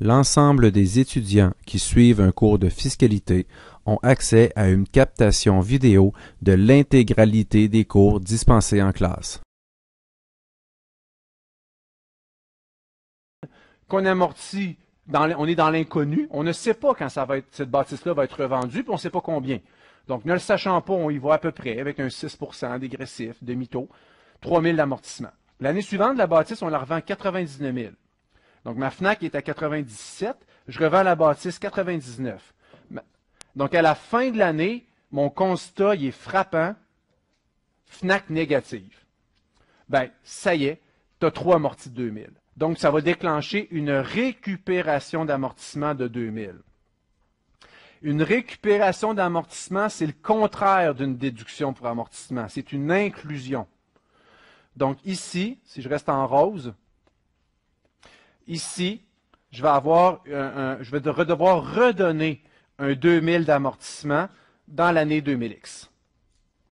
L'ensemble des étudiants qui suivent un cours de fiscalité ont accès à une captation vidéo de l'intégralité des cours dispensés en classe. Qu'on amortit, on est dans l'inconnu, on ne sait pas quand cette bâtisse-là va être revendue, puis on ne sait pas combien. Donc, ne le sachant pas, on y voit à peu près avec un 6 dégressif, demi-taux, 3 000 d'amortissement. L'année suivante, la bâtisse, on la revend 99 000. Donc, ma FNAC est à 97, je revends la bâtisse 99. Donc, à la fin de l'année, mon constat est frappant, FNAC négative. Ben, ça y est, tu as trois amortis de 2000. Donc, ça va déclencher une récupération d'amortissement de 2000. Une récupération d'amortissement, c'est le contraire d'une déduction pour amortissement. C'est une inclusion. Donc ici, si je reste en rose, ici, je vais devoir redonner un 2000 d'amortissement dans l'année 2000X.